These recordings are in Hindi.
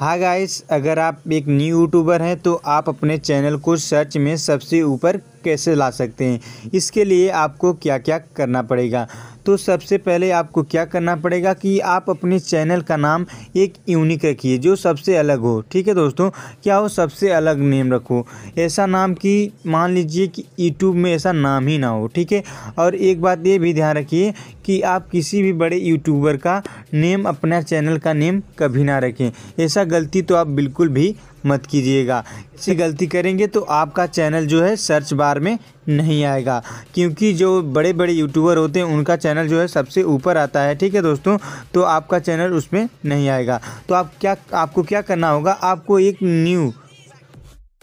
हाँ गाइस अगर आप एक न्यू यूट्यूबर हैं तो आप अपने चैनल को सर्च में सबसे ऊपर कैसे ला सकते हैं इसके लिए आपको क्या क्या करना पड़ेगा तो सबसे पहले आपको क्या करना पड़ेगा कि आप अपने चैनल का नाम एक यूनिक रखिए जो सबसे अलग हो ठीक है दोस्तों क्या हो सबसे अलग नेम रखो ऐसा नाम कि मान लीजिए कि यूट्यूब में ऐसा नाम ही ना हो ठीक है और एक बात ये भी ध्यान रखिए कि आप किसी भी बड़े यूट्यूबर का नेम अपना चैनल का नेम कभी ना रखें ऐसा गलती तो आप बिल्कुल भी मत कीजिएगा इससे गलती करेंगे तो आपका चैनल जो है सर्च बार में नहीं आएगा क्योंकि जो बड़े बड़े यूट्यूबर होते हैं उनका चैनल जो है सबसे ऊपर आता है ठीक है दोस्तों तो आपका चैनल उसमें नहीं आएगा तो आप क्या आपको क्या करना होगा आपको एक न्यू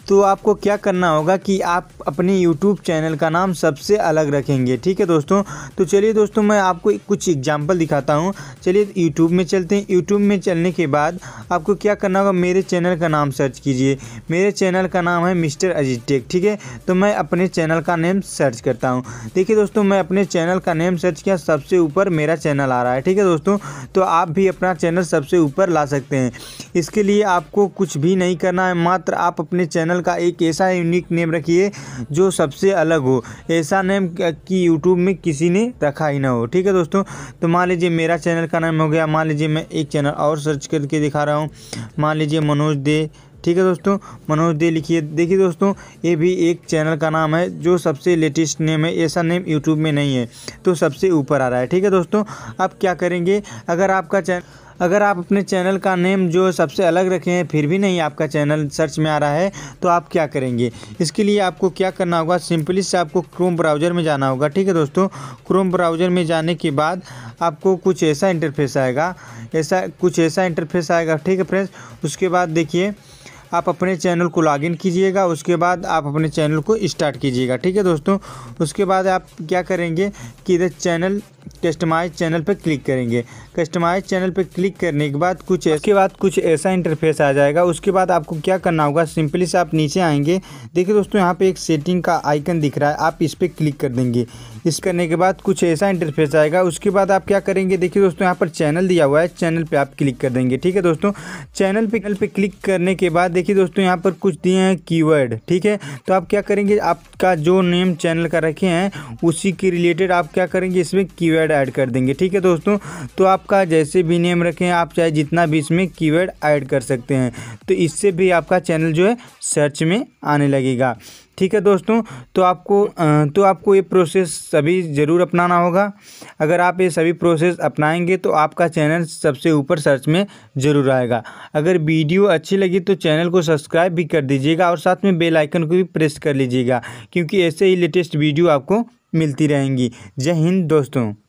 तो आपको क्या करना होगा कि आप अपने यूट्यूब चैनल का नाम सबसे अलग रखेंगे ठीक है दोस्तों तो चलिए दोस्तों मैं आपको कुछ एग्जाम्पल दिखाता हूँ चलिए यूट्यूब में चलते हैं यूट्यूब में चलने के बाद आपको क्या करना होगा मेरे चैनल का नाम सर्च कीजिए मेरे चैनल का नाम है मिस्टर अजीत टेक ठीक है तो मैं अपने चैनल का नेम सर्च करता हूँ देखिए दोस्तों मैं अपने चैनल का नेम सर्च किया सबसे ऊपर मेरा चैनल आ रहा है ठीक है दोस्तों तो आप भी अपना चैनल सबसे ऊपर ला सकते हैं इसके लिए आपको कुछ भी नहीं करना है मात्र आप अपने चैनल चैनल का एक ऐसा यूनिक नेम रखिए जो सबसे अलग हो ऐसा नेम कि यूट्यूब में किसी ने रखा ही ना हो ठीक है दोस्तों तो मान लीजिए मेरा चैनल का नाम हो गया मान लीजिए मैं एक चैनल और सर्च करके दिखा रहा हूँ मान लीजिए मनोज दे ठीक है दोस्तों मनोज दे लिखिए देखिए दोस्तों ये भी एक चैनल का नाम है जो सबसे लेटेस्ट नेम है ऐसा नेम यूट्यूब में नहीं है तो सबसे ऊपर आ रहा है ठीक है दोस्तों अब क्या करेंगे अगर आपका चैनल अगर आप अपने चैनल का नेम जो सबसे अलग रखे हैं फिर भी नहीं आपका चैनल सर्च में आ रहा है तो आप क्या करेंगे इसके लिए आपको क्या करना होगा सिंपली से आपको क्रोम ब्राउज़र में जाना होगा ठीक है दोस्तों क्रोम ब्राउज़र में जाने के बाद आपको कुछ ऐसा इंटरफेस आएगा ऐसा कुछ ऐसा इंटरफेस आएगा ठीक है फ्रेंड्स उसके बाद देखिए आप अपने चैनल को लॉगिन कीजिएगा उसके बाद आप अपने चैनल को स्टार्ट कीजिएगा ठीक है दोस्तों उसके बाद आप क्या करेंगे कि इधर चैनल कस्टमाइज चैनल पर क्लिक करेंगे कस्टमाइज चैनल पर क्लिक करने के बाद कुछ इसके बाद कुछ ऐसा इंटरफेस आ जाएगा उसके बाद आपको क्या करना होगा सिंपली से आप नीचे आएंगे देखिए दोस्तों यहाँ पे एक सेटिंग का आइकन दिख रहा है आप इस पर क्लिक कर देंगे इस करने के बाद कुछ ऐसा इंटरफेस आएगा उसके बाद आप क्या करेंगे देखिए दोस्तों यहाँ पर चैनल दिया हुआ है चैनल पर आप क्लिक कर देंगे ठीक है दोस्तों चैनल पर क्लिक करने के बाद देखिए दोस्तों यहाँ पर कुछ दिए हैं कीवर्ड ठीक है तो आप क्या करेंगे आपका जो नेम चैनल का रखे हैं उसी के रिलेटेड आप क्या करेंगे इसमें कीवर्ड ऐड कर देंगे ठीक है दोस्तों तो आपका जैसे भी नेम रखें आप चाहे जितना भी इसमें कीवर्ड ऐड कर सकते हैं तो इससे भी आपका चैनल जो है सर्च में आने लगेगा ठीक है दोस्तों तो आपको तो आपको ये प्रोसेस सभी ज़रूर अपनाना होगा अगर आप ये सभी प्रोसेस अपनाएंगे तो आपका चैनल सबसे ऊपर सर्च में ज़रूर आएगा अगर वीडियो अच्छी लगी तो चैनल को सब्सक्राइब भी कर दीजिएगा और साथ में बेल आइकन को भी प्रेस कर लीजिएगा क्योंकि ऐसे ही लेटेस्ट वीडियो आपको मिलती रहेंगी जय हिंद दोस्तों